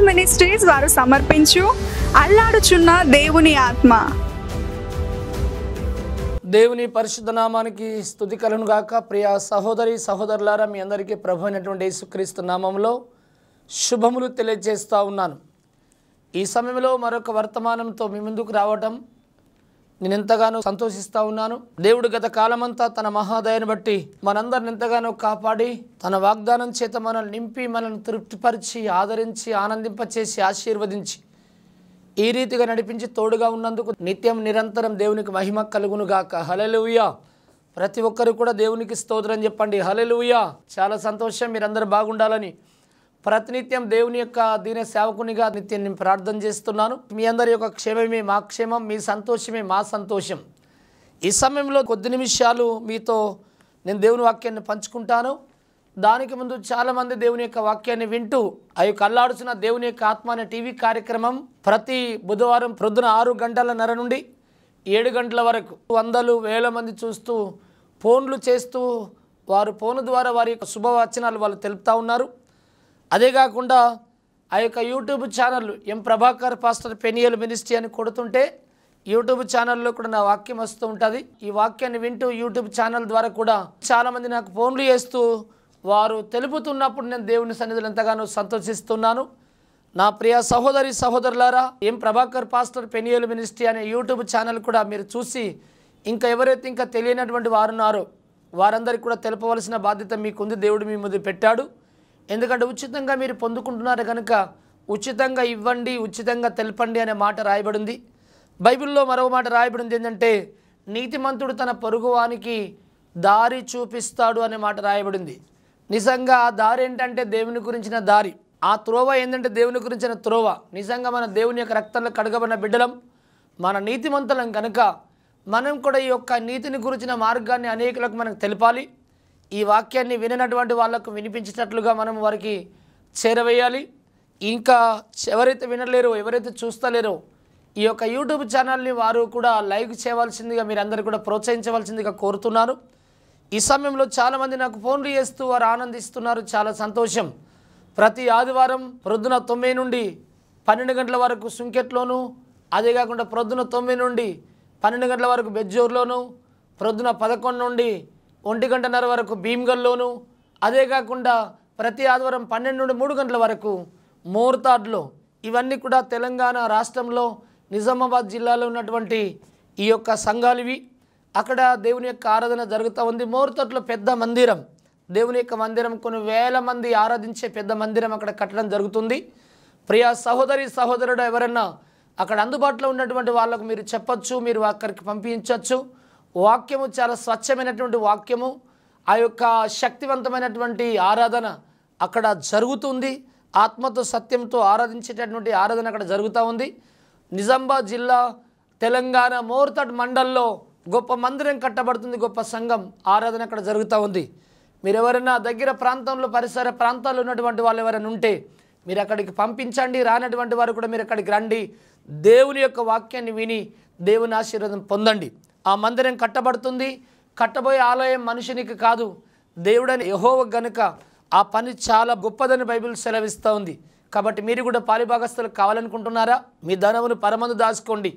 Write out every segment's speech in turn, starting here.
Little ministries వారు సమర్పించు అల్లాడుచున్న దేవుని ఆత్మ దేవుని పరిశుద్ధ నామానికి స్థుతి కలను గాక ప్రియ సహోదరి సహోదరులారా మీ అందరికీ ప్రభు అయినటువంటి యేసుక్రీస్తు నామంలో శుభములు తెలియజేస్తూ ఉన్నాను ఈ సమయంలో మరొక వర్తమానంతో మీ ముందుకు రావటం నేను ఎంతగానో సంతోషిస్తూ ఉన్నాను దేవుడు గత కాలమంతా తన మహాదయను బట్టి మనందరిని ఎంతగానో కాపాడి తన వాగ్దానం చేత మనల్ని నింపి మనల్ని తృప్తిపరిచి ఆదరించి ఆనందింపచేసి ఆశీర్వదించి ఈ రీతిగా నడిపించి తోడుగా ఉన్నందుకు నిత్యం నిరంతరం దేవునికి మహిమ కలుగునుగాక హలలుయ ప్రతి ఒక్కరు కూడా దేవునికి స్తోత్రం చెప్పండి హలలుయ చాలా సంతోషం మీరందరూ బాగుండాలని ప్రతినిత్యం దేవుని యొక్క దీన సేవకునిగా నిత్యం నేను ప్రార్థన చేస్తున్నాను మీ అందరి యొక్క క్షేమమే మా క్షేమం మీ సంతోషమే మా సంతోషం ఈ సమయంలో కొద్ది నిమిషాలు మీతో నేను దేవుని వాక్యాన్ని పంచుకుంటాను దానికి ముందు చాలామంది దేవుని యొక్క వాక్యాన్ని వింటూ అవి కల్లాడుచున్న దేవుని యొక్క ఆత్మాన అనే టీవీ కార్యక్రమం ప్రతి బుధవారం ప్రొద్దున ఆరు గంటల నర నుండి ఏడు గంటల వరకు వందలు వేల మంది చూస్తూ ఫోన్లు చేస్తూ వారు ఫోన్ ద్వారా వారి యొక్క శుభవచనాలు వాళ్ళు తెలుపుతూ ఉన్నారు అదే కాకుండా ఆ యొక్క YouTube channel M Prabhakar pastor Peniel ministry అని కొడుతుంటే యూట్యూబ్ ఛానల్లో కూడా నా వాక్యం వస్తూ ఉంటుంది ఈ వాక్యాన్ని వింటూ యూట్యూబ్ ఛానల్ ద్వారా కూడా చాలామంది నాకు ఫోన్లు చేస్తూ వారు తెలుపుతున్నప్పుడు నేను దేవుని సన్నిధులు ఎంతగానో సంతోషిస్తున్నాను నా ప్రియ సహోదరి సహోదరులారా M Prabhakar pastor Peniel ministry అనే యూట్యూబ్ ఛానల్ కూడా మీరు చూసి ఇంకా ఎవరైతే ఇంకా తెలియనటువంటి వారున్నారో వారందరికీ కూడా తెలుపవలసిన బాధ్యత మీకుంది దేవుడు మీ ముందు పెట్టాడు ఎందుకంటే ఉచితంగా మీరు పొందుకుంటున్నారు కనుక ఉచితంగా ఇవ్వండి ఉచితంగా తెలపండి అనే మాట రాయబడింది బైబిల్లో మరో మాట రాయబడింది ఏంటంటే నీతిమంతుడు తన పొరుగువానికి దారి చూపిస్తాడు అనే మాట రాయబడింది నిజంగా ఆ దారి ఏంటంటే దేవుని గురించిన దారి ఆ త్రోవ ఏంటంటే దేవుని గురించిన త్రోవ నిజంగా మన దేవుని యొక్క రక్తంలో కడగబడిన బిడ్డలం మన నీతిమంతులం కనుక మనం కూడా ఈ యొక్క నీతిని గురించిన మార్గాన్ని అనేకులకు మనకు తెలపాలి ఈ వాక్యాన్ని విననటువంటి వాళ్లకు వినిపించేటట్లుగా మనం వారికి చేరవేయాలి ఇంకా ఎవరైతే వినలేరో ఎవరైతే చూస్తలేరో ఈ యొక్క యూట్యూబ్ ఛానల్ని వారు కూడా లైక్ చేయవలసిందిగా మీరందరూ కూడా ప్రోత్సహించవలసిందిగా కోరుతున్నారు ఈ సమయంలో చాలామంది నాకు ఫోన్లు చేస్తూ వారు ఆనందిస్తున్నారు చాలా సంతోషం ప్రతి ఆదివారం ప్రొద్దున తొమ్మిది నుండి పన్నెండు గంటల వరకు సుంకెట్లోను అదే కాకుండా ప్రొద్దున తొమ్మిది నుండి పన్నెండు గంటల వరకు బెజ్జూర్లోను ప్రొద్దున పదకొండు నుండి ఒంటి గంటన్నర వరకు భీమ్గల్లోను అదే కాకుండా ప్రతి ఆదివారం పన్నెండు నుండి మూడు గంటల వరకు మోర్తాడ్లో ఇవన్నీ కూడా తెలంగాణ రాష్ట్రంలో నిజామాబాద్ జిల్లాలో ఉన్నటువంటి ఈ యొక్క ఇవి అక్కడ దేవుని యొక్క ఆరాధన జరుగుతూ ఉంది మోర్తట్లో పెద్ద మందిరం దేవుని యొక్క మందిరం కొన్ని వేల మంది ఆరాధించే పెద్ద మందిరం అక్కడ కట్టడం జరుగుతుంది ప్రియా సహోదరి సహోదరుడు ఎవరన్నా అక్కడ అందుబాటులో ఉన్నటువంటి వాళ్ళకు మీరు చెప్పచ్చు మీరు అక్కడికి పంపించవచ్చు వాక్యము చాలా స్వచ్ఛమైనటువంటి వాక్యము ఆ యొక్క శక్తివంతమైనటువంటి ఆరాధన అక్కడ జరుగుతుంది ఆత్మతో సత్యంతో ఆరాధించేటటువంటి ఆరాధన అక్కడ జరుగుతూ ఉంది నిజామాబాద్ జిల్లా తెలంగాణ మోర్తడ్ మండల్లో గొప్ప మందిరం కట్టబడుతుంది గొప్ప సంఘం ఆరాధన అక్కడ జరుగుతూ ఉంది మీరు ఎవరైనా దగ్గర ప్రాంతంలో పరిసర ప్రాంతాల్లో ఉన్నటువంటి వాళ్ళు ఎవరైనా ఉంటే మీరు అక్కడికి పంపించండి రానటువంటి వారు కూడా మీరు అక్కడికి రండి దేవుని యొక్క వాక్యాన్ని విని దేవుని ఆశీర్వాదం పొందండి ఆ మందిరం కట్టబడుతుంది కట్టబోయే ఆలయం మనిషినికి కాదు దేవుడని యహోవ గనుక ఆ పని చాలా గొప్పదని బైబిల్ సెలవిస్తూ ఉంది కాబట్టి మీరు కూడా పాలిభాగస్తులు కావాలనుకుంటున్నారా మీ ధనమును పరమందు దాచుకోండి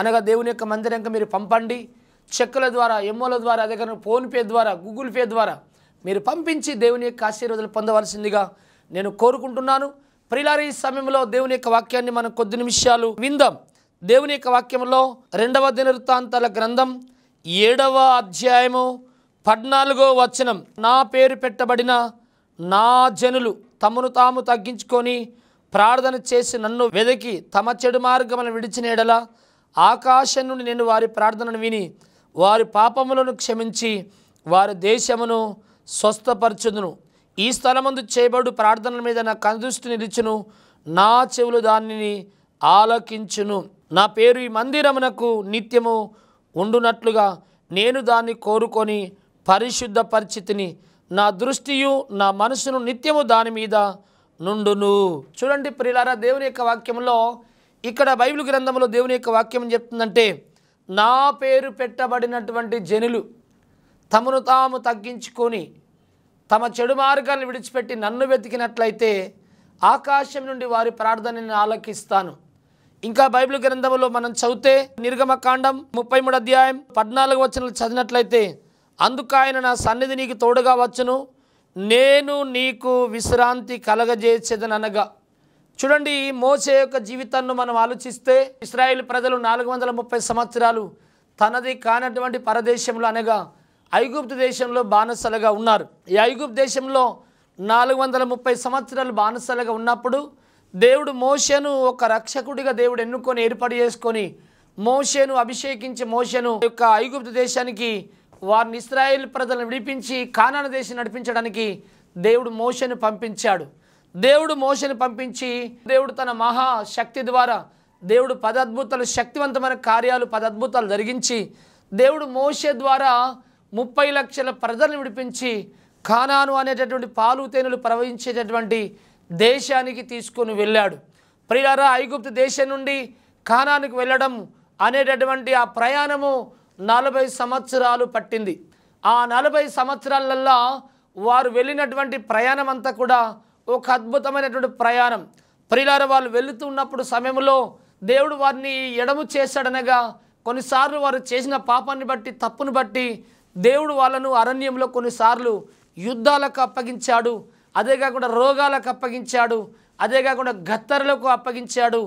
అనగా దేవుని యొక్క మందిరంకి మీరు పంపండి చెక్కుల ద్వారా ఎమ్మోల ద్వారా అదే ఫోన్పే ద్వారా గూగుల్ పే ద్వారా మీరు పంపించి దేవుని యొక్క ఆశీర్వాదాలు పొందవలసిందిగా నేను కోరుకుంటున్నాను ప్రిలారీ సమయంలో దేవుని యొక్క వాక్యాన్ని మనం కొద్ది నిమిషాలు విందాం దేవుని యొక్క వాక్యంలో రెండవ దినవృత్తాంతాల గ్రంథం ఏడవ అధ్యాయము పద్నాలుగో వచనం నా పేరు పెట్టబడిన నా జనులు తమను తాము తగ్గించుకొని ప్రార్థన చేసి నన్ను వెదకి తమ చెడు మార్గములను విడిచిన ఎడల ఆకాశం నుండి నేను వారి ప్రార్థనను విని వారి పాపములను క్షమించి వారి దేశమును స్వస్థపరచుదును ఈ స్థలమందు చేయబడు ప్రార్థనల మీద నా కనుదృష్టి నిలిచును నా చెవులు దానిని ఆలకించును నా పేరు ఈ మందిరమునకు నిత్యము ఉండునట్లుగా నేను దాన్ని కోరుకొని పరిశుద్ధ పరిస్థితిని నా దృష్టియు నా మనసును నిత్యము దాని మీద నుండును చూడండి ప్రిలారా దేవుని యొక్క వాక్యంలో ఇక్కడ బైబిల్ గ్రంథంలో దేవుని యొక్క వాక్యం చెప్తుందంటే నా పేరు పెట్టబడినటువంటి జనులు తమను తాము తగ్గించుకొని తమ చెడు మార్గాన్ని విడిచిపెట్టి నన్ను వెతికినట్లయితే ఆకాశం నుండి వారి ప్రార్థనని ఆలకిస్తాను ఇంకా బైబిల్ గ్రంథంలో మనం చదివితే నిర్గమకాండం ముప్పై మూడు అధ్యాయం పద్నాలుగు వచనం చదివినట్లయితే అందుకు ఆయన నా సన్నిధి నీకు తోడుగా వచ్చును నేను నీకు విశ్రాంతి కలగజేసేదని అనగా చూడండి మోసే యొక్క జీవితాన్ని మనం ఆలోచిస్తే ఇస్రాయేల్ ప్రజలు నాలుగు వందల ముప్పై సంవత్సరాలు తనది కానటువంటి పరదేశంలో అనగా ఐగుప్తు దేశంలో బానిసలుగా ఉన్నారు ఈ ఐగుప్తు దేశంలో నాలుగు వందల ముప్పై సంవత్సరాలు బానిసలుగా ఉన్నప్పుడు దేవుడు మోషను ఒక రక్షకుడిగా దేవుడు ఎన్నుకొని ఏర్పాటు చేసుకొని మోషను అభిషేకించి మోషను యొక్క ఐగుప్త దేశానికి వారిని ఇస్రాయేల్ ప్రజలను విడిపించి కానాన దేశం నడిపించడానికి దేవుడు మోషను పంపించాడు దేవుడు మోషను పంపించి దేవుడు తన మహా శక్తి ద్వారా దేవుడు పదద్భుతాలు శక్తివంతమైన కార్యాలు పదద్భుతాలు జరిగించి దేవుడు మోష ద్వారా ముప్పై లక్షల ప్రజలను విడిపించి కానాను అనేటటువంటి పాలు తేనెలు ప్రవహించేటటువంటి దేశానికి తీసుకొని వెళ్ళాడు ప్రియారా ఐగుప్తు దేశం నుండి ఖానానికి వెళ్ళడం అనేటటువంటి ఆ ప్రయాణము నలభై సంవత్సరాలు పట్టింది ఆ నలభై సంవత్సరాలల్లా వారు వెళ్ళినటువంటి ప్రయాణం అంతా కూడా ఒక అద్భుతమైనటువంటి ప్రయాణం ప్రియులార వాళ్ళు వెళుతున్నప్పుడు సమయంలో దేవుడు వారిని ఎడము చేశాడనగా కొన్నిసార్లు వారు చేసిన పాపాన్ని బట్టి తప్పును బట్టి దేవుడు వాళ్ళను అరణ్యంలో కొన్నిసార్లు యుద్ధాలకు అప్పగించాడు అదే కాకుండా రోగాలకు అప్పగించాడు అదే కాకుండా గత్తరులకు అప్పగించాడు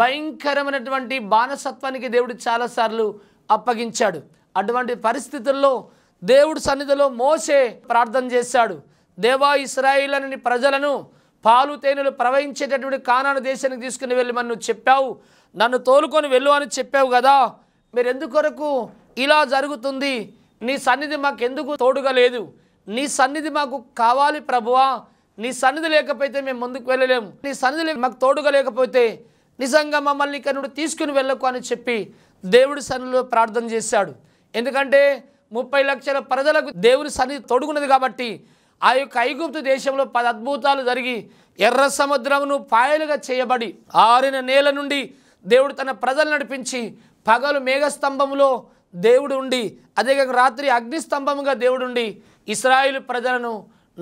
భయంకరమైనటువంటి బానసత్వానికి దేవుడు చాలాసార్లు అప్పగించాడు అటువంటి పరిస్థితుల్లో దేవుడు సన్నిధిలో మోసే ప్రార్థన చేశాడు దేవా అని ప్రజలను పాలు తేనెలు ప్రవహించేటటువంటి కానాను దేశానికి తీసుకుని వెళ్ళి నన్ను చెప్పావు నన్ను తోలుకొని వెళ్ళు అని చెప్పావు కదా మీరు ఎందుకొరకు ఇలా జరుగుతుంది నీ సన్నిధి మాకెందుకు తోడుగా లేదు నీ సన్నిధి మాకు కావాలి ప్రభువా నీ సన్నిధి లేకపోతే మేము ముందుకు వెళ్ళలేము నీ సన్నిధి మాకు తోడుగా లేకపోతే నిజంగా మమ్మల్ని ఇక్కడ నుండి తీసుకుని వెళ్ళకు అని చెప్పి దేవుడి సన్నిధిలో ప్రార్థన చేశాడు ఎందుకంటే ముప్పై లక్షల ప్రజలకు దేవుని సన్నిధి తోడుకున్నది కాబట్టి ఆ యొక్క ఐగుప్తు దేశంలో పది అద్భుతాలు జరిగి ఎర్ర సముద్రమును పాయలుగా చేయబడి ఆరిన నేల నుండి దేవుడు తన ప్రజలు నడిపించి పగలు మేఘస్తంభంలో దేవుడు ఉండి అదే రాత్రి అగ్నిస్తంభముగా ఉండి ఇస్రాయిల్ ప్రజలను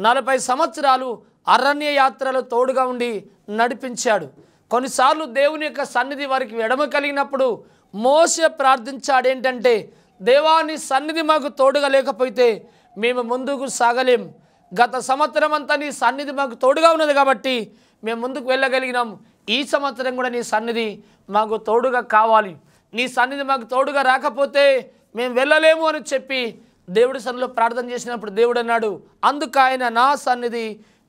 నలభై సంవత్సరాలు అరణ్య యాత్రలు తోడుగా ఉండి నడిపించాడు కొన్నిసార్లు దేవుని యొక్క సన్నిధి వారికి ఎడమ కలిగినప్పుడు మోస ప్రార్థించాడేంటంటే దేవాని సన్నిధి మాకు తోడుగా లేకపోతే మేము ముందుకు సాగలేం గత సంవత్సరం అంతా నీ సన్నిధి మాకు తోడుగా ఉన్నది కాబట్టి మేము ముందుకు వెళ్ళగలిగినాం ఈ సంవత్సరం కూడా నీ సన్నిధి మాకు తోడుగా కావాలి నీ సన్నిధి మాకు తోడుగా రాకపోతే మేము వెళ్ళలేము అని చెప్పి దేవుడి సన్నిలో ప్రార్థన చేసినప్పుడు దేవుడు అన్నాడు అందుకు ఆయన నా సన్నిధి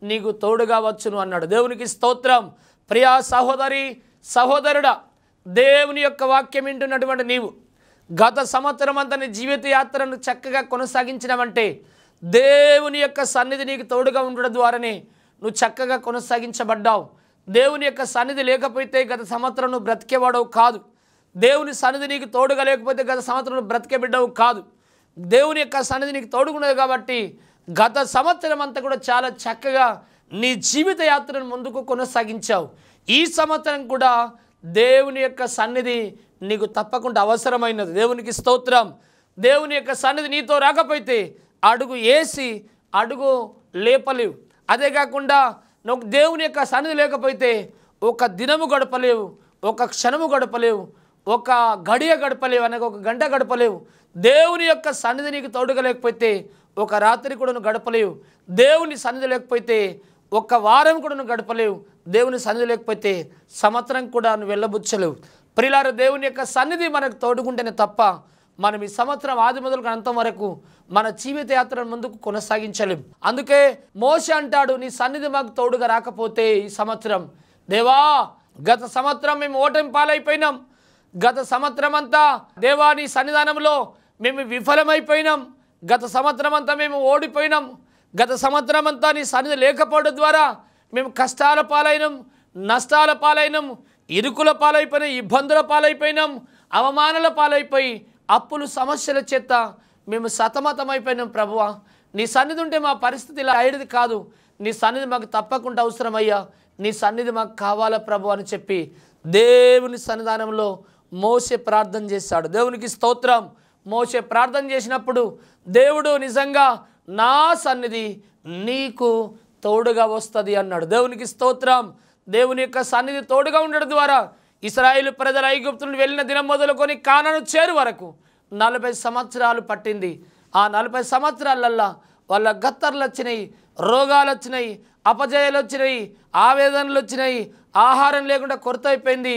నీకు తోడుగా వచ్చును అన్నాడు దేవునికి స్తోత్రం ప్రియా సహోదరి సహోదరుడా దేవుని యొక్క వాక్యం వింటున్నటువంటి నీవు గత సంవత్సరం అంతా నీ జీవిత యాత్రను చక్కగా కొనసాగించినవంటే దేవుని యొక్క సన్నిధి నీకు తోడుగా ఉండడం ద్వారానే నువ్వు చక్కగా కొనసాగించబడ్డావు దేవుని యొక్క సన్నిధి లేకపోతే గత సంవత్సరం నువ్వు బ్రతికేవాడవు కాదు దేవుని సన్నిధి నీకు తోడుగా లేకపోతే గత సంవత్సరం నువ్వు బ్రతికే బిడ్డవు కాదు దేవుని యొక్క సన్నిధి నీకు తోడుకున్నది కాబట్టి గత సంవత్సరం అంతా కూడా చాలా చక్కగా నీ జీవిత యాత్రను ముందుకు కొనసాగించావు ఈ సంవత్సరం కూడా దేవుని యొక్క సన్నిధి నీకు తప్పకుండా అవసరమైనది దేవునికి స్తోత్రం దేవుని యొక్క సన్నిధి నీతో రాకపోతే అడుగు వేసి అడుగు లేపలేవు అదే కాకుండా నువ్వు దేవుని యొక్క సన్నిధి లేకపోతే ఒక దినము గడపలేవు ఒక క్షణము గడపలేవు ఒక గడియ గడపలేవు అనగా ఒక గంట గడపలేవు దేవుని యొక్క సన్నిధి నీకు తోడుగా లేకపోతే ఒక రాత్రి కూడా నువ్వు గడపలేవు దేవుని సన్నిధి లేకపోతే ఒక్క వారం కూడా నువ్వు గడపలేవు దేవుని సన్నిధి లేకపోతే సంవత్సరం కూడా నువ్వు వెళ్ళబుచ్చలేవు ప్రిలార దేవుని యొక్క సన్నిధి మనకు తోడుకుంటేనే తప్ప మనం ఈ సంవత్సరం ఆది మొదలుకు అంత వరకు మన జీవిత యాత్రను ముందుకు కొనసాగించలేం అందుకే మోస అంటాడు నీ సన్నిధి మాకు తోడుగా రాకపోతే ఈ సంవత్సరం దేవా గత సంవత్సరం మేము ఓటమి పాలైపోయినాం గత సంవత్సరం అంతా దేవా నీ సన్నిధానంలో మేము విఫలమైపోయినాం గత సంవత్సరం అంతా మేము ఓడిపోయినాం గత సంవత్సరం అంతా నీ సన్నిధి లేకపోవడం ద్వారా మేము కష్టాల పాలైనం నష్టాల పాలైనం ఇరుకుల పాలైపోయినాం ఇబ్బందుల పాలైపోయినాం అవమానాల పాలైపోయి అప్పులు సమస్యల చేత మేము సతమతమైపోయినాం ప్రభువ నీ సన్నిధి ఉంటే మా పరిస్థితి ఇలా అయ్యేది కాదు నీ సన్నిధి మాకు తప్పకుండా అవసరమయ్యా నీ సన్నిధి మాకు కావాలా ప్రభు అని చెప్పి దేవుని సన్నిధానంలో మోసే ప్రార్థన చేశాడు దేవునికి స్తోత్రం మోసే ప్రార్థన చేసినప్పుడు దేవుడు నిజంగా నా సన్నిధి నీకు తోడుగా వస్తుంది అన్నాడు దేవునికి స్తోత్రం దేవుని యొక్క సన్నిధి తోడుగా ఉండడం ద్వారా ఇస్రాయేల్ ప్రజల ఐగుప్తులను వెళ్ళిన దినం మొదలుకొని కానను చేరు వరకు నలభై సంవత్సరాలు పట్టింది ఆ నలభై సంవత్సరాలల్లా వాళ్ళ గత్తర్లు వచ్చినాయి రోగాలు వచ్చినాయి అపజయాలు వచ్చినాయి ఆవేదనలు వచ్చినాయి ఆహారం లేకుండా కొరత అయిపోయింది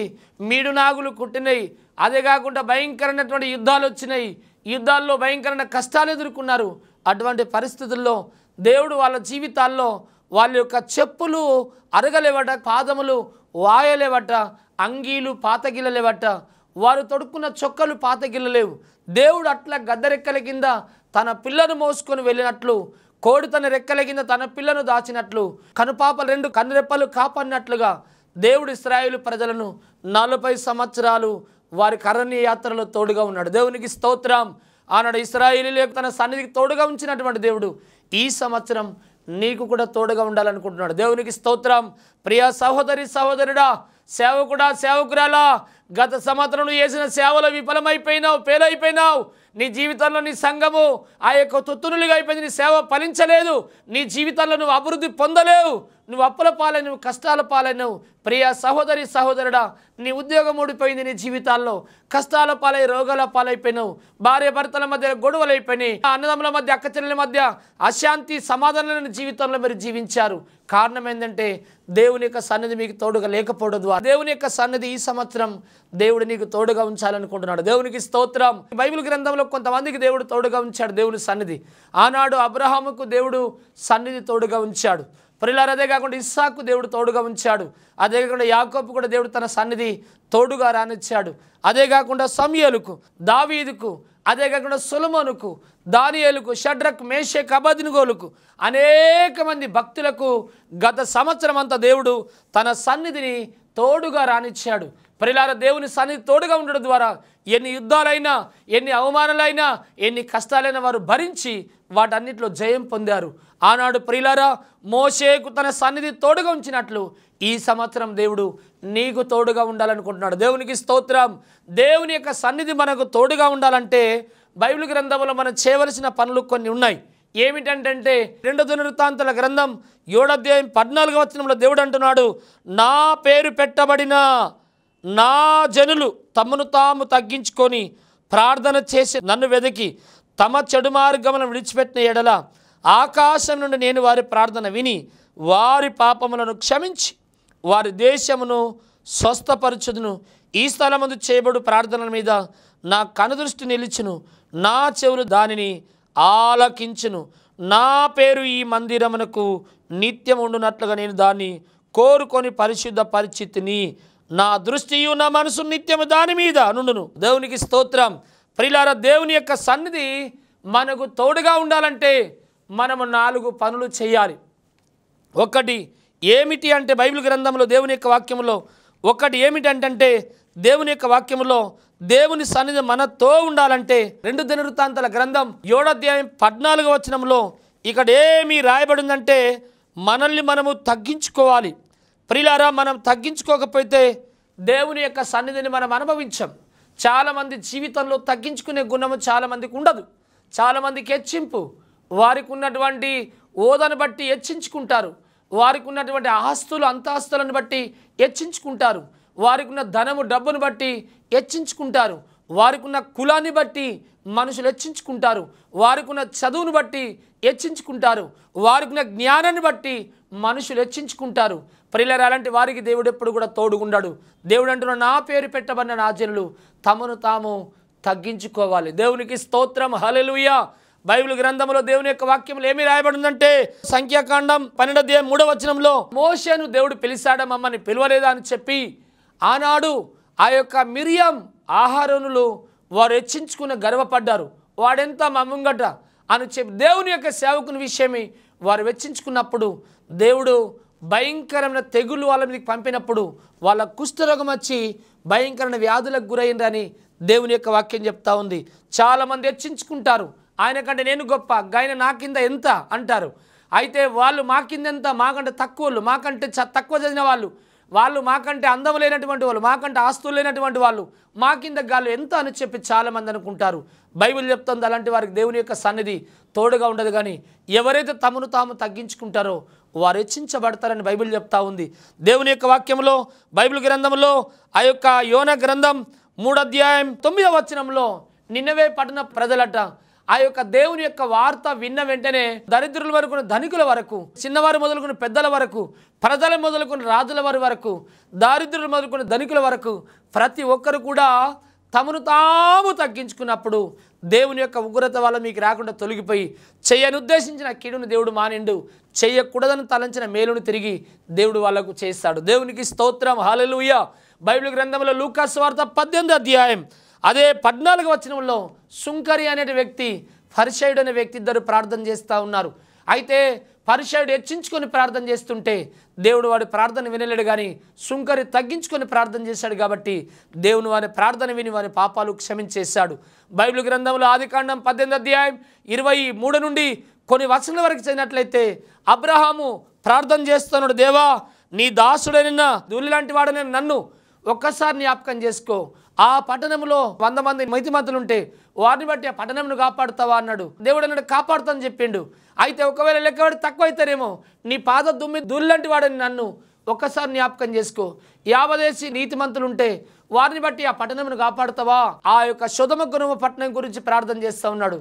మీడు నాగులు కుట్టినాయి అదే కాకుండా భయంకరమైనటువంటి యుద్ధాలు వచ్చినాయి యుద్ధాల్లో భయంకరమైన కష్టాలు ఎదుర్కొన్నారు అటువంటి పరిస్థితుల్లో దేవుడు వాళ్ళ జీవితాల్లో వాళ్ళ యొక్క చెప్పులు అరగలేవట పాదములు వాయలేవట అంగీలు పాతగిల్లలేవట వారు తొడుక్కున్న చొక్కలు పాతగిల్లలేవు దేవుడు అట్లా గద్దరెక్కల కింద తన పిల్లను మోసుకొని వెళ్ళినట్లు కోడు తన రెక్కల కింద తన పిల్లను దాచినట్లు కనుపాప రెండు కన్నురెప్పలు కాపాడినట్లుగా దేవుడు ఇస్రాయేలు ప్రజలను నలభై సంవత్సరాలు వారి కరణ్య యాత్రలో తోడుగా ఉన్నాడు దేవునికి స్తోత్రం ఆనాడు లేక తన సన్నిధికి తోడుగా ఉంచినటువంటి దేవుడు ఈ సంవత్సరం నీకు కూడా తోడుగా ఉండాలనుకుంటున్నాడు దేవునికి స్తోత్రం ప్రియ సహోదరి సహోదరుడా సేవకుడా సేవకురాలా గత సంవత్సరం చేసిన సేవలు విఫలమైపోయినావు ఫెయిల్ అయిపోయినావు నీ జీవితంలో నీ సంఘము ఆ యొక్క తుత్తునులుగా అయిపోయింది నీ సేవ ఫలించలేదు నీ జీవితంలో నువ్వు అభివృద్ధి పొందలేవు నువ్వు అప్పుల నువ్వు కష్టాల పాలైనవు ప్రియ సహోదరి సహోదరుడా నీ ఉద్యోగం ఊడిపోయింది నీ జీవితాల్లో కష్టాల పాలై రోగాల పాలైపోయినావు భార్య భర్తల మధ్య గొడవలు అయిపోయినాయి అన్నదమ్ముల మధ్య అక్కచెల్లెల మధ్య అశాంతి సమాధానం జీవితంలో మీరు జీవించారు కారణం ఏంటంటే దేవుని యొక్క సన్నిధి మీకు తోడుగా లేకపోవడం ద్వారా దేవుని యొక్క సన్నిధి ఈ సంవత్సరం దేవుడు నీకు తోడుగా ఉంచాలనుకుంటున్నాడు దేవునికి స్తోత్రం బైబిల్ గ్రంథంలో కొంతమందికి దేవుడు తోడుగా ఉంచాడు దేవుని సన్నిధి ఆనాడు అబ్రహాముకు దేవుడు సన్నిధి తోడుగా ఉంచాడు ప్రిలారు అదే కాకుండా ఇస్సాకు దేవుడు తోడుగా ఉంచాడు అదే కాకుండా యాకోపు కూడా దేవుడు తన సన్నిధి తోడుగా రానిచ్చాడు అదే కాకుండా సమయలకు దావీదుకు అదే కాకుండా సులమోనుకు దానియేలుకు షడ్రక్ మేషే కబదినుగోలుకు అనేక మంది భక్తులకు గత సంవత్సరం అంతా దేవుడు తన సన్నిధిని తోడుగా రాణించాడు ప్రిలార దేవుని సన్నిధి తోడుగా ఉండడం ద్వారా ఎన్ని యుద్ధాలైనా ఎన్ని అవమానాలైనా ఎన్ని కష్టాలైనా వారు భరించి వాటన్నిటిలో జయం పొందారు ఆనాడు ప్రిలార మోషేకు తన సన్నిధి తోడుగా ఉంచినట్లు ఈ సంవత్సరం దేవుడు నీకు తోడుగా ఉండాలనుకుంటున్నాడు దేవునికి స్తోత్రం దేవుని యొక్క సన్నిధి మనకు తోడుగా ఉండాలంటే బైబిల్ గ్రంథంలో మనం చేయవలసిన పనులు కొన్ని ఉన్నాయి ఏమిటంటే రెండు దునృత్తాంతుల గ్రంథం ఏడాధ్యాయం పద్నాలుగు వచనంలో దేవుడు అంటున్నాడు నా పేరు పెట్టబడిన నా జనులు తమను తాము తగ్గించుకొని ప్రార్థన చేసి నన్ను వెదకి తమ చెడు మార్గములను విడిచిపెట్టిన ఎడల ఆకాశం నుండి నేను వారి ప్రార్థన విని వారి పాపములను క్షమించి వారి దేశమును స్వస్థపరచుదును ఈ స్థలమందు చేయబడు ప్రార్థనల మీద నా కనుదృష్టి నిలిచును నా చెవులు దానిని ఆలకించును నా పేరు ఈ మందిరమునకు నిత్యం ఉండునట్లుగా నేను దాన్ని కోరుకొని పరిశుద్ధ పరిచితిని నా దృష్టి నా మనసు నిత్యము దాని మీద నుండును దేవునికి స్తోత్రం ప్రిలార దేవుని యొక్క సన్నిధి మనకు తోడుగా ఉండాలంటే మనము నాలుగు పనులు చేయాలి ఒకటి ఏమిటి అంటే బైబిల్ గ్రంథంలో దేవుని యొక్క వాక్యంలో ఒకటి ఏమిటంటే దేవుని యొక్క వాక్యంలో దేవుని సన్నిధి మనతో ఉండాలంటే రెండు దినవృత్తాంతాల గ్రంథం ఏడోధ్యాయం పద్నాలుగు వచనంలో ఇక్కడ ఏమి రాయబడిందంటే మనల్ని మనము తగ్గించుకోవాలి ప్రిలారా మనం తగ్గించుకోకపోతే దేవుని యొక్క సన్నిధిని మనం అనుభవించాం చాలామంది జీవితంలో తగ్గించుకునే గుణము చాలామందికి ఉండదు చాలామందికి హెచ్చింపు వారికి ఉన్నటువంటి ఓదను బట్టి హెచ్చించుకుంటారు వారికి ఉన్నటువంటి ఆస్తులు అంతాస్తులను బట్టి హెచ్చించుకుంటారు వారికి ఉన్న ధనము డబ్బును బట్టి హెచ్చించుకుంటారు వారికి ఉన్న కులాన్ని బట్టి మనుషులు హెచ్చించుకుంటారు వారికి ఉన్న చదువును బట్టి హెచ్చించుకుంటారు వారికి ఉన్న జ్ఞానాన్ని బట్టి మనుషులు హెచ్చించుకుంటారు ప్రిల్లర అలాంటి వారికి దేవుడు ఎప్పుడు కూడా తోడుగుండాడు దేవుడు అంటున్న నా పేరు పెట్టబడిన నా జనులు తమను తాము తగ్గించుకోవాలి దేవునికి స్తోత్రం హలెలుయా బైబిల్ గ్రంథంలో దేవుని యొక్క వాక్యంలో ఏమి రాయబడిందంటే సంఖ్యాకాండం పన్నెండు దేవం మూడవ వచనంలో దేవుడు పిలిచాడ మమ్మల్ని పిలవలేదా అని చెప్పి ఆనాడు ఆ యొక్క మిరియం ఆహారనులు వారు హెచ్చించుకుని గర్వపడ్డారు వాడెంత మమ్మంగట అని చెప్పి దేవుని యొక్క సేవకుని విషయమే వారు వెచ్చించుకున్నప్పుడు దేవుడు భయంకరమైన తెగులు వాళ్ళ మీదకి పంపినప్పుడు వాళ్ళ కుష్ఠరోగం వచ్చి భయంకరమైన వ్యాధులకు గురైందని దేవుని యొక్క వాక్యం చెప్తా ఉంది చాలామంది హెచ్చించుకుంటారు ఆయన కంటే నేను గొప్ప ఆయన నా కింద ఎంత అంటారు అయితే వాళ్ళు మా కింద ఎంత మాకంటే తక్కువలు మాకంటే తక్కువ చదివిన వాళ్ళు వాళ్ళు మాకంటే అందం లేనటువంటి వాళ్ళు మాకంటే ఆస్తులు లేనటువంటి వాళ్ళు మా కింద గాలు ఎంత అని చెప్పి చాలామంది అనుకుంటారు బైబిల్ చెప్తుంది అలాంటి వారికి దేవుని యొక్క సన్నిధి తోడుగా ఉండదు కానీ ఎవరైతే తమను తాము తగ్గించుకుంటారో వారు హెచ్చించబడతారని బైబిల్ చెప్తా ఉంది దేవుని యొక్క వాక్యంలో బైబిల్ గ్రంథంలో ఆ యొక్క యోన గ్రంథం మూడధ్యాయం తొమ్మిదవ వచనంలో నిన్నవే పడిన ప్రజలట ఆ యొక్క దేవుని యొక్క వార్త విన్న వెంటనే దరిద్రుల వరకు ధనికుల వరకు చిన్నవారు మొదలుకున్న పెద్దల వరకు ప్రజల మొదలుకున్న రాజుల వారి వరకు దారిద్రులు మొదలుకున్న ధనికుల వరకు ప్రతి ఒక్కరు కూడా తమను తాము తగ్గించుకున్నప్పుడు దేవుని యొక్క ఉగ్రత వల్ల మీకు రాకుండా తొలగిపోయి ఉద్దేశించిన కీడును దేవుడు మానిండు చెయ్యకూడదని తలంచిన మేలును తిరిగి దేవుడు వాళ్లకు చేస్తాడు దేవునికి స్తోత్రం హాలలుయ బైబిల్ గ్రంథంలో లూకాస్ వార్త పద్దెనిమిది అధ్యాయం అదే పద్నాలుగు వచనంలో సుంకరి అనే వ్యక్తి పరిషయుడు అనే వ్యక్తి ఇద్దరు ప్రార్థన చేస్తూ ఉన్నారు అయితే పరిషయుడు హెచ్చించుకొని ప్రార్థన చేస్తుంటే దేవుడు వాడి ప్రార్థన వినలేడు కానీ సుంకరి తగ్గించుకొని ప్రార్థన చేశాడు కాబట్టి దేవుని వారి ప్రార్థన విని వారి పాపాలు క్షమించేశాడు బైబిల్ గ్రంథంలో ఆదికాండం పద్దెనిమిది అధ్యాయం ఇరవై మూడు నుండి కొన్ని వర్షాల వరకు చదివినట్లయితే అబ్రహాము ప్రార్థన చేస్తున్నాడు దేవా నీ దాసుడైన దూలి లాంటి వాడనైనా నన్ను ఒక్కసారి జ్ఞాపకం చేసుకో ఆ పట్టణంలో వంద మంది మైతిమంతులు ఉంటే వారిని బట్టి ఆ పట్టణంను కాపాడుతావా అన్నాడు దేవుడు అన్నాడు కాపాడుతాను చెప్పిండు అయితే ఒకవేళ లెక్కవాడు తక్కువ అవుతారేమో నీ పాద దుమ్మి దుల్లంటి వాడని నన్ను ఒక్కసారి జ్ఞాపకం చేసుకో యావదేశి నీతిమంతులుంటే వారిని బట్టి ఆ పట్టణంను కాపాడుతావా ఆ యొక్క శుధమ గుణమ పట్టణం గురించి ప్రార్థన చేస్తూ ఉన్నాడు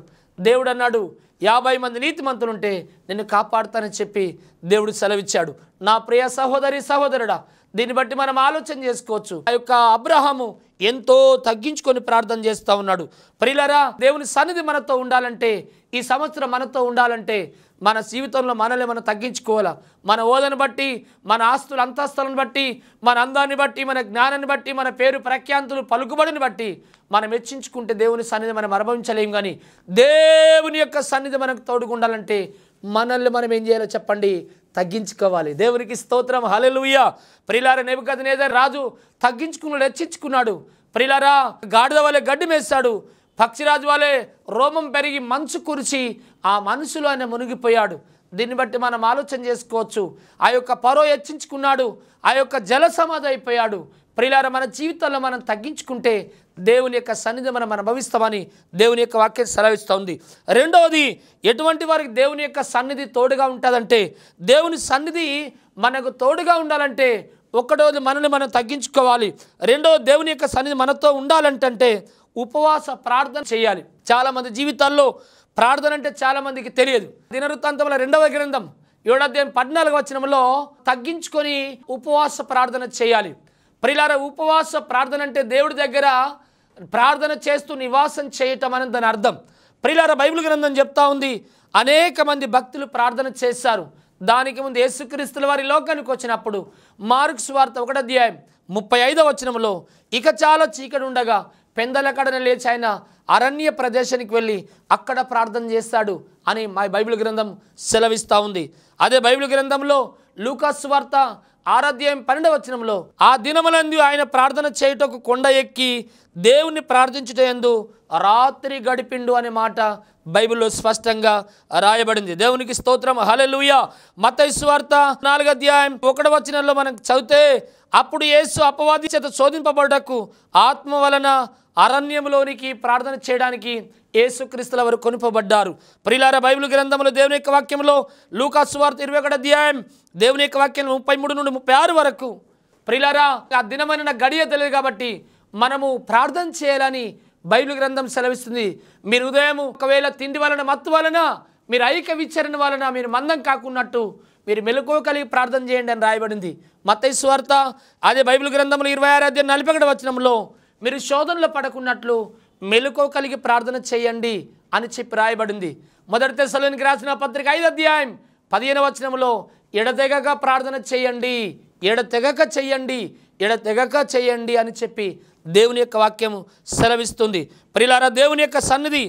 దేవుడు అన్నాడు యాభై మంది నీతిమంతులుంటే నిన్ను కాపాడుతానని చెప్పి దేవుడు సెలవిచ్చాడు నా ప్రియ సహోదరి సహోదరుడా దీన్ని బట్టి మనం ఆలోచన చేసుకోవచ్చు ఆ యొక్క అబ్రహము ఎంతో తగ్గించుకొని ప్రార్థన చేస్తూ ఉన్నాడు ప్రిలరా దేవుని సన్నిధి మనతో ఉండాలంటే ఈ సంవత్సరం మనతో ఉండాలంటే మన జీవితంలో మనల్ని మనం తగ్గించుకోవాలా మన ఓదను బట్టి మన ఆస్తుల అంతస్తులను బట్టి మన అందాన్ని బట్టి మన జ్ఞానాన్ని బట్టి మన పేరు ప్రఖ్యాంతులు పలుకుబడిని బట్టి మనం హెచ్చించుకుంటే దేవుని సన్నిధి మనం అనుభవించలేము కానీ దేవుని యొక్క సన్నిధి మనకు తోడుగుండాలంటే మనల్ని మనం ఏం చేయాలో చెప్పండి తగ్గించుకోవాలి దేవునికి స్తోత్రం హలెలుయ్య ప్రిలార నెబద్ నేదే రాజు తగ్గించుకున్నాడు హెచ్చించుకున్నాడు ప్రిలారా గాడిద వలె గడ్డి మేస్తాడు పక్షిరాజు వలె రోమం పెరిగి మంచు కురిచి ఆ మనసులో ఆయన మునిగిపోయాడు దీన్ని బట్టి మనం ఆలోచన చేసుకోవచ్చు ఆ యొక్క పరో హెచ్చించుకున్నాడు ఆ యొక్క సమాధి అయిపోయాడు ప్రిలార మన జీవితంలో మనం తగ్గించుకుంటే దేవుని యొక్క సన్నిధి మనం అనుభవిస్తామని దేవుని యొక్క వాక్యం సెలవిస్తూ ఉంది రెండవది ఎటువంటి వారికి దేవుని యొక్క సన్నిధి తోడుగా ఉంటుందంటే దేవుని సన్నిధి మనకు తోడుగా ఉండాలంటే ఒకటోది మనల్ని మనం తగ్గించుకోవాలి రెండవ దేవుని యొక్క సన్నిధి మనతో ఉండాలంటే ఉపవాస ప్రార్థన చేయాలి చాలామంది జీవితాల్లో ప్రార్థన అంటే చాలామందికి తెలియదు దినవృత్తాంతం రెండవ గ్రంథం ఏడాధ్యాయం పద్నాలుగు వచ్చినంలో తగ్గించుకొని ఉపవాస ప్రార్థన చేయాలి ప్రిలార ఉపవాస ప్రార్థన అంటే దేవుడి దగ్గర ప్రార్థన చేస్తూ నివాసం చేయటం అని దాని అర్థం ప్రిలార బైబిల్ గ్రంథం చెప్తా ఉంది అనేక మంది భక్తులు ప్రార్థన చేశారు దానికి ముందు యేసుక్రీస్తుల వారి లోకానికి వచ్చినప్పుడు మార్క్స్ వార్త ఒకటి అధ్యాయం ముప్పై ఐదవ వచనంలో ఇక చాలా చీకటి ఉండగా పెందలకడన లేచి ఆయన అరణ్య ప్రదేశానికి వెళ్ళి అక్కడ ప్రార్థన చేస్తాడు అని మా బైబిల్ గ్రంథం సెలవిస్తూ ఉంది అదే బైబిల్ గ్రంథంలో లూకాస్ వార్త ఆరాధ్యాయం పన్నెండవ వచనంలో ఆ దినములందు ఆయన ప్రార్థన చేయుటకు కొండ ఎక్కి దేవుణ్ణి ప్రార్థించుటందు రాత్రి గడిపిండు అనే మాట బైబిల్లో స్పష్టంగా రాయబడింది దేవునికి స్తోత్రం హలెలుయ మతైస్వార్త నాలుగు అధ్యాయం ఒకటి వచనంలో మనం చదివితే అప్పుడు యేసు అపవాది చేత శోధింపబడకు ఆత్మ వలన అరణ్యంలోనికి ప్రార్థన చేయడానికి క్రీస్తుల వారు కొనుపబడ్డారు ప్రిలార బైబిల్ గ్రంథంలో దేవుని యొక్క వాక్యంలో సువార్త ఇరవై ఒకటి అధ్యాయం దేవుని యొక్క వాక్యం ముప్పై మూడు నుండి ముప్పై ఆరు వరకు ప్రిలరా ఆ దినమైన గడియ తెలియదు కాబట్టి మనము ప్రార్థన చేయాలని బైబిల్ గ్రంథం సెలవిస్తుంది మీరు ఉదయం ఒకవేళ తిండి వలన మత్తు వలన మీరు ఐక్య విచరణ వలన మీరు మందం కాకున్నట్టు మీరు మెలకువ కలిగి ప్రార్థన చేయండి అని రాయబడింది మత్తై స్వార్థ అదే బైబిల్ గ్రంథంలో ఇరవై ఆరు అధ్యయన నలభై వచనంలో మీరు శోధనలో పడకున్నట్లు మెలకువ కలిగి ప్రార్థన చేయండి అని చెప్పి రాయబడింది మొదటి తెశలోనికి రాసిన పత్రిక ఐదు అధ్యాయం పదిహేను వచనంలో ఎడతెగక ప్రార్థన చేయండి ఎడతెగక చెయ్యండి ఎడతెగక చేయండి అని చెప్పి దేవుని యొక్క వాక్యము సెలవిస్తుంది ప్రిలారా దేవుని యొక్క సన్నిధి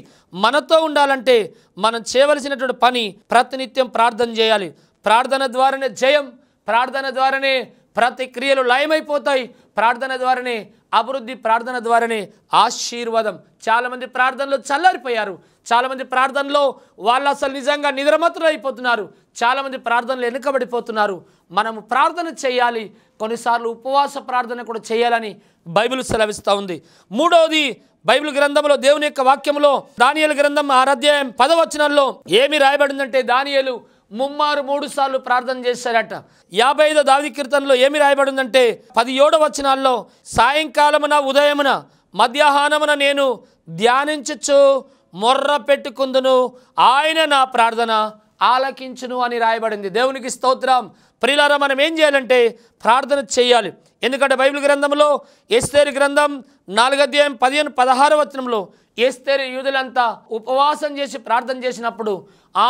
మనతో ఉండాలంటే మనం చేయవలసినటువంటి పని ప్రతినిత్యం ప్రార్థన చేయాలి ప్రార్థన ద్వారానే జయం ప్రార్థన ద్వారానే ప్రతి క్రియలు లయమైపోతాయి ప్రార్థన ద్వారానే అభివృద్ధి ప్రార్థన ద్వారానే ఆశీర్వాదం చాలామంది ప్రార్థనలు చల్లారిపోయారు చాలామంది ప్రార్థనలో వాళ్ళు అసలు నిజంగా నిద్రమతులు అయిపోతున్నారు చాలామంది ప్రార్థనలు వెనుకబడిపోతున్నారు మనము ప్రార్థన చేయాలి కొన్నిసార్లు ఉపవాస ప్రార్థన కూడా చేయాలని బైబిల్ సెలవిస్తూ ఉంది మూడవది బైబిల్ గ్రంథంలో దేవుని యొక్క వాక్యంలో దానియలు గ్రంథం ఆరాధ్యాయం పదవచనంలో ఏమి రాయబడిందంటే దానియలు ముమ్మారు మూడు సార్లు ప్రార్థన చేశారట యాభై ఐదో దావి కీర్తనలో ఏమి రాయబడిందంటే పది ఏడవ వచనాల్లో సాయంకాలమున ఉదయమున మధ్యాహ్నమున నేను ధ్యానించచ్చు మొర్ర పెట్టుకుందును ఆయన నా ప్రార్థన ఆలకించును అని రాయబడింది దేవునికి స్తోత్రం ప్రిలారా మనం ఏం చేయాలంటే ప్రార్థన చేయాలి ఎందుకంటే బైబిల్ గ్రంథంలో ఎస్తేరి గ్రంథం నాలుగద్యాయం పదిహేను పదహారు వచనంలో ఎస్తేరి యూదులంతా ఉపవాసం చేసి ప్రార్థన చేసినప్పుడు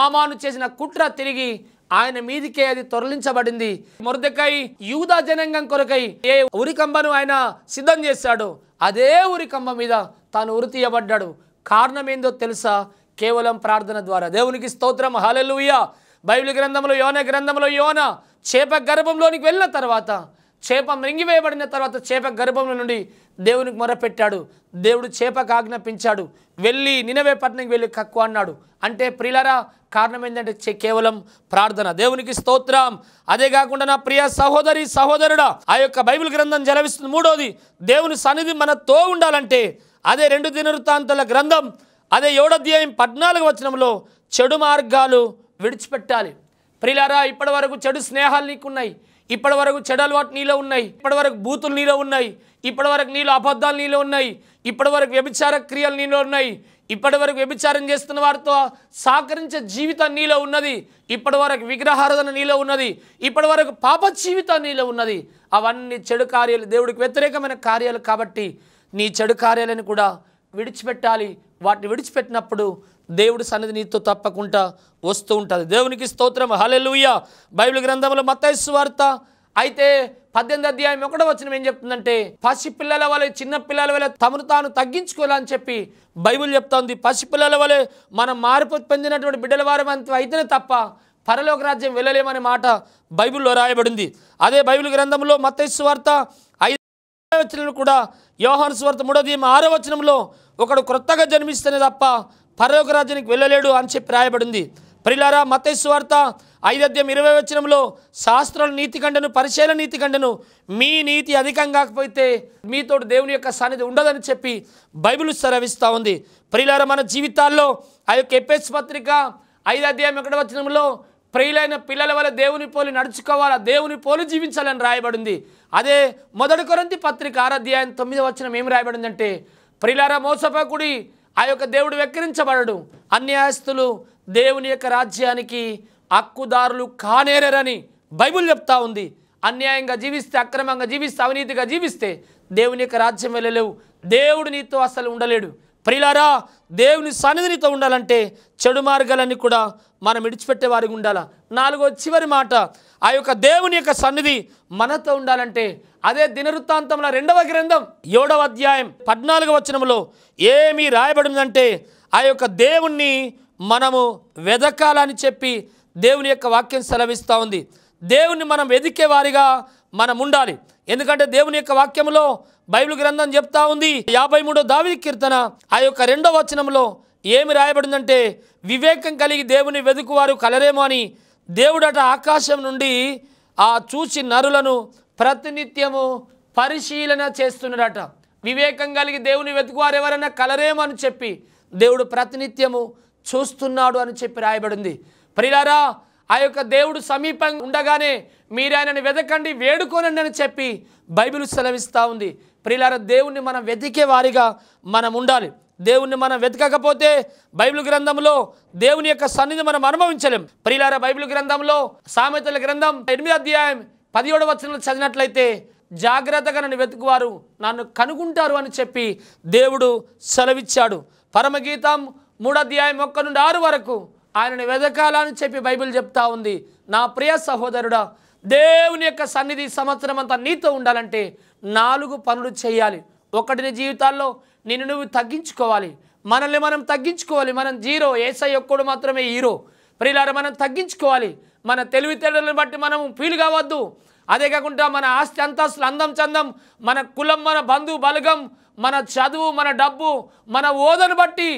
ఆమాను చేసిన కుట్ర తిరిగి ఆయన మీదికే అది తొరలించబడింది మొరదకై యూదా జనంగం కొరకై ఏ ఉరికంబను ఆయన సిద్ధం చేశాడు అదే ఉరికంబ మీద తాను ఉరి తీయబడ్డాడు కారణమేందో తెలుసా కేవలం ప్రార్థన ద్వారా దేవునికి స్తోత్రం హలలుయ బైబిల్ గ్రంథంలో యోన గ్రంథంలో యోన చేప గర్భంలోనికి వెళ్ళిన తర్వాత చేప మృంగివేయబడిన తర్వాత చేప గర్భంలో నుండి దేవునికి మొరపెట్టాడు దేవుడు చేపకు ఆజ్ఞాపించాడు వెళ్ళి నినవే పట్టణంకి వెళ్ళి కక్కు అన్నాడు అంటే ప్రిలరా కారణం ఏంటంటే కేవలం ప్రార్థన దేవునికి స్తోత్రం అదే కాకుండా నా ప్రియ సహోదరి సహోదరుడా ఆ యొక్క బైబిల్ గ్రంథం జలవిస్తుంది మూడోది దేవుని సన్నిధి మనతో ఉండాలంటే అదే రెండు దినవృత్తాంతాల గ్రంథం అదే ఏడధ్యాయం పద్నాలుగు వచనంలో చెడు మార్గాలు విడిచిపెట్టాలి ప్రిలారా ఇప్పటి వరకు చెడు స్నేహాలు నీకున్నాయి ఇప్పటి వరకు చెడు అలవాటు నీలో ఉన్నాయి ఇప్పటి వరకు బూతులు నీలో ఉన్నాయి ఇప్పటి వరకు నీలో అబద్ధాలు నీలో ఉన్నాయి ఇప్పటి వరకు వ్యభిచార క్రియలు నీలో ఉన్నాయి ఇప్పటి వరకు వ్యభిచారం చేస్తున్న వారితో సహకరించే జీవితం నీలో ఉన్నది ఇప్పటి వరకు విగ్రహారధన నీలో ఉన్నది ఇప్పటి వరకు పాప జీవితం నీలో ఉన్నది అవన్నీ చెడు కార్యాలు దేవుడికి వ్యతిరేకమైన కార్యాలు కాబట్టి నీ చెడు కార్యాలను కూడా విడిచిపెట్టాలి వాటిని విడిచిపెట్టినప్పుడు దేవుడి సన్నిధి నీతో తప్పకుండా వస్తూ ఉంటుంది దేవునికి స్తోత్రం హలెలుయ్య బైబిల్ గ్రంథంలో మత్తైసు వార్త అయితే పద్దెనిమిది అధ్యాయం ఒకటో వచ్చిన ఏం చెప్తుందంటే పసిపిల్లల వలె చిన్న పిల్లల వలె తమను తాను తగ్గించుకోవాలని చెప్పి బైబిల్ చెప్తోంది పసిపిల్లల వలె మనం మార్పు పొందినటువంటి బిడ్డల వారం అయితేనే తప్ప పరలోక రాజ్యం వెళ్ళలేమనే మాట బైబిల్లో రాయబడింది అదే బైబిల్ గ్రంథంలో మత్తైసు వార్త వచనంలో కూడా యోహన్ స్వార్థ మూడోదయం ఆరో వచనంలో ఒకడు క్రొత్తగా జన్మిస్తేనే తప్ప పరలోక రాజ్యానికి వెళ్ళలేడు అని చెప్పి రాయబడింది ప్రిలారా మతేశ్వార్త ఐదద్యం ఇరవై వచనంలో శాస్త్రాల నీతి కండను పరిశీలన నీతి కండను మీ నీతి అధికం కాకపోతే మీతో దేవుని యొక్క సన్నిధి ఉండదని చెప్పి బైబిల్ సరవిస్తూ ఉంది ప్రిలారా మన జీవితాల్లో ఆ యొక్క ఎపెస్ పత్రిక ఐదద్యం ఎక్కడ వచనంలో ప్రియులైన పిల్లల వల్ల దేవుని పోలి నడుచుకోవాలా దేవుని పోలి జీవించాలని రాయబడింది అదే మొదటి కొరంతి పత్రిక ఆరాధ్యాయం తొమ్మిది వచ్చిన ఏం రాయబడిందంటే ప్రియులార మోసపకుడి ఆ యొక్క దేవుడు వెక్కిరించబడడు అన్యాయస్తులు దేవుని యొక్క రాజ్యానికి హక్కుదారులు కానేరని బైబుల్ చెప్తా ఉంది అన్యాయంగా జీవిస్తే అక్రమంగా జీవిస్తే అవినీతిగా జీవిస్తే దేవుని యొక్క రాజ్యం వెళ్ళలేవు దేవుడు నీతో అసలు ఉండలేడు ప్రిలారా దేవుని సన్నిధినితో ఉండాలంటే చెడు మార్గాలన్నీ కూడా మనం విడిచిపెట్టే వారికి ఉండాలా నాలుగో చివరి మాట ఆ యొక్క దేవుని యొక్క సన్నిధి మనతో ఉండాలంటే అదే దినవృత్తాంతంలో రెండవ గ్రంథం ఏడవ అధ్యాయం పద్నాలుగవ వచనంలో ఏమి రాయబడిందంటే ఆ యొక్క దేవుణ్ణి మనము వెదకాలని చెప్పి దేవుని యొక్క వాక్యం సెలవిస్తూ ఉంది దేవుణ్ణి మనం వెదికే వారిగా మనం ఉండాలి ఎందుకంటే దేవుని యొక్క వాక్యంలో బైబిల్ గ్రంథం చెప్తా ఉంది యాభై మూడో దావి కీర్తన ఆ యొక్క రెండో వచనంలో ఏమి రాయబడిందంటే వివేకం కలిగి దేవుని వెదుకువారు కలరేమో అని దేవుడట ఆకాశం నుండి ఆ చూచి నరులను ప్రతినిత్యము పరిశీలన చేస్తున్నాడట వివేకం కలిగి దేవుని వెతుకువారు ఎవరైనా కలరేమో అని చెప్పి దేవుడు ప్రతినిత్యము చూస్తున్నాడు అని చెప్పి రాయబడింది ప్రిలారా ఆ యొక్క దేవుడు సమీపంగా ఉండగానే మీరు ఆయనను వెతకండి వేడుకోనండి అని చెప్పి బైబిల్ సెలవిస్తూ ఉంది ప్రియులార దేవుణ్ణి మనం వెతికే వారిగా మనం ఉండాలి దేవుణ్ణి మనం వెతకకపోతే బైబిల్ గ్రంథంలో దేవుని యొక్క సన్నిధి మనం అనుభవించలేం ప్రిలార బైబిల్ గ్రంథంలో సామెతల గ్రంథం ఎనిమిది అధ్యాయం పదిహేడు వచనంలో చదివినట్లయితే జాగ్రత్తగా నన్ను వెతుకువారు నన్ను కనుగొంటారు అని చెప్పి దేవుడు సెలవిచ్చాడు పరమగీతం మూడు అధ్యాయం ఒక్క నుండి ఆరు వరకు ఆయనని వెదకాలని చెప్పి బైబిల్ చెప్తా ఉంది నా ప్రియ సహోదరుడా దేవుని యొక్క సన్నిధి సంవత్సరం అంతా నీతో ఉండాలంటే నాలుగు పనులు చేయాలి ఒకటి నీ జీవితాల్లో నిన్ను నువ్వు తగ్గించుకోవాలి మనల్ని మనం తగ్గించుకోవాలి మనం జీరో ఏసై ఒక్కడు మాత్రమే హీరో ప్రియులారా మనం తగ్గించుకోవాలి మన తెలివితేటలను బట్టి మనం ఫీల్ కావద్దు అదే కాకుండా మన ఆస్తి అంతస్తులు అందం చందం మన కులం మన బంధు బలగం మన చదువు మన డబ్బు మన ఓదను బట్టి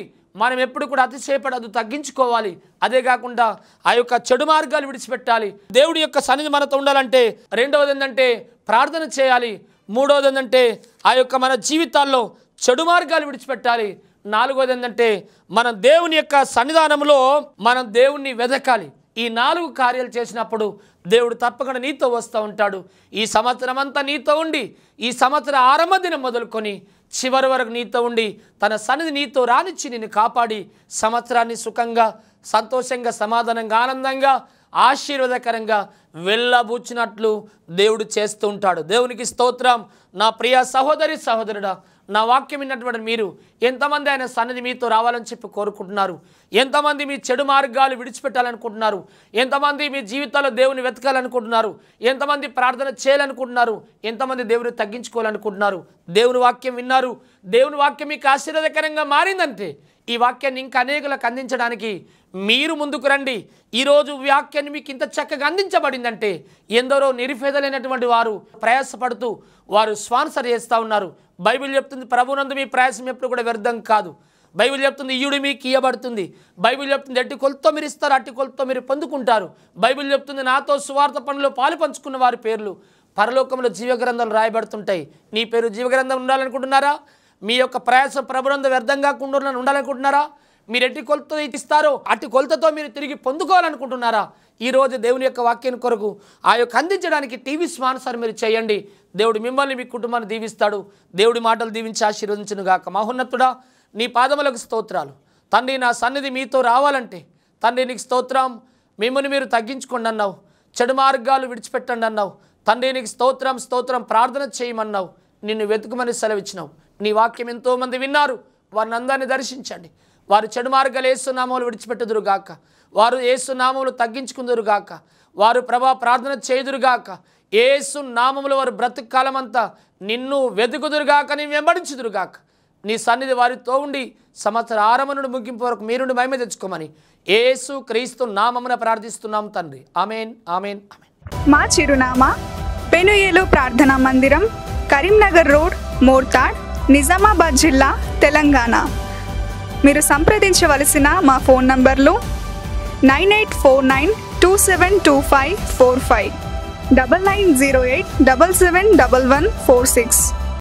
మనం ఎప్పుడు కూడా అతిశయపడదు తగ్గించుకోవాలి అదే కాకుండా ఆ యొక్క చెడు మార్గాలు విడిచిపెట్టాలి దేవుడి యొక్క సన్నిధి మనతో ఉండాలంటే రెండవది ఏంటంటే ప్రార్థన చేయాలి మూడవది ఏంటంటే ఆ యొక్క మన జీవితాల్లో చెడు మార్గాలు విడిచిపెట్టాలి నాలుగోది ఏంటంటే మనం దేవుని యొక్క సన్నిధానంలో మనం దేవుణ్ణి వెదకాలి ఈ నాలుగు కార్యాలు చేసినప్పుడు దేవుడు తప్పకుండా నీతో వస్తూ ఉంటాడు ఈ సంవత్సరం అంతా నీతో ఉండి ఈ సంవత్సర ఆరంభ దినం మొదలుకొని చివరి వరకు నీతో ఉండి తన సన్నిధి నీతో రానిచ్చి నిన్ను కాపాడి సంవత్సరాన్ని సుఖంగా సంతోషంగా సమాధానంగా ఆనందంగా ఆశీర్వాదకరంగా వెళ్ళబూచినట్లు దేవుడు చేస్తూ ఉంటాడు దేవునికి స్తోత్రం నా ప్రియ సహోదరి సహోదరుడా నా వాక్యం విన్నటువంటి మీరు ఎంతమంది ఆయన సన్నిధి మీతో రావాలని చెప్పి కోరుకుంటున్నారు ఎంతమంది మీ చెడు మార్గాలు విడిచిపెట్టాలనుకుంటున్నారు ఎంతమంది మీ జీవితాల్లో దేవుని వెతకాలనుకుంటున్నారు ఎంతమంది ప్రార్థన చేయాలనుకుంటున్నారు ఎంతమంది దేవుని తగ్గించుకోవాలనుకుంటున్నారు దేవుని వాక్యం విన్నారు దేవుని వాక్యం మీకు ఆశీర్వాదకరంగా మారిందంటే ఈ వాక్యాన్ని ఇంకా అనేకులకు అందించడానికి మీరు ముందుకు రండి ఈరోజు వాక్యాన్ని మీకు ఇంత చక్కగా అందించబడిందంటే ఎందరో నిరుపేదలైనటువంటి వారు ప్రయాసపడుతూ వారు స్పాన్సర్ చేస్తూ ఉన్నారు బైబిల్ చెప్తుంది ప్రభునందు మీ ప్రయాసం ఎప్పుడు కూడా వ్యర్థం కాదు బైబిల్ చెప్తుంది ఈయుడు మీకు ఇయ్యబడుతుంది బైబిల్ చెప్తుంది అట్టి కొలతో మీరు ఇస్తారు అట్టి కొలతో మీరు పొందుకుంటారు బైబిల్ చెప్తుంది నాతో సువార్త పనులు పాలు పంచుకున్న వారి పేర్లు పరలోకంలో జీవగ్రంథాలు రాయబడుతుంటాయి నీ పేరు జీవగ్రంథం ఉండాలనుకుంటున్నారా మీ యొక్క ప్రయాసం ప్రభునందు వ్యర్థం కాకుండా ఉండాలనుకుంటున్నారా మీరు ఎట్టి కొలతో ఇస్తారో అట్టి కొలతతో మీరు తిరిగి పొందుకోవాలనుకుంటున్నారా ఈరోజు దేవుని యొక్క వాక్యం కొరకు ఆ యొక్క అందించడానికి టీవీ స్పాన్సర్ మీరు చేయండి దేవుడు మిమ్మల్ని మీ కుటుంబాన్ని దీవిస్తాడు దేవుడి మాటలు దీవించి ఆశీర్వదించును గాక మహోన్నతుడా నీ పాదములకు స్తోత్రాలు తండ్రి నా సన్నిధి మీతో రావాలంటే తండ్రి నీకు స్తోత్రం మిమ్మల్ని మీరు తగ్గించుకోండి అన్నావు చెడు మార్గాలు విడిచిపెట్టండి అన్నావు తండ్రి నీకు స్తోత్రం స్తోత్రం ప్రార్థన చేయమన్నావు నిన్ను వెతుకుమని సెలవిచ్చినావు నీ వాక్యం ఎంతోమంది విన్నారు వారిని అందరినీ దర్శించండి వారు చెడు మార్గాలు ఏసునామాలు విడిచిపెట్టుదురుగాక వారు ఏసునామములు తగ్గించుకుందరుగాక వారు ప్రభా ప్రార్థన చేయుదురుగాక ఏసు నామముల వారు బ్రతుకాలమంతా నిన్ను వెతుకుదురుగాక నీ వెంబడించుదురుగాక నీ సన్నిధి వారితో ఉండి సంవత్సర నుండి ముగింపు వరకు మీరు మైమ తెచ్చుకోమని ఏసు క్రీస్తు నామమున ప్రార్థిస్తున్నాం తండ్రి ఆమెన్ ఆమెన్ ఆమెన్ మా చిరునామా పెనుయేలు ప్రార్థనా మందిరం కరీంనగర్ రోడ్ మోర్తాడ్ నిజామాబాద్ జిల్లా తెలంగాణ మీరు సంప్రదించవలసిన మా ఫోన్ నంబర్లు nine eight four nine two seven two five four five Double nine zero eight double seven double one four six.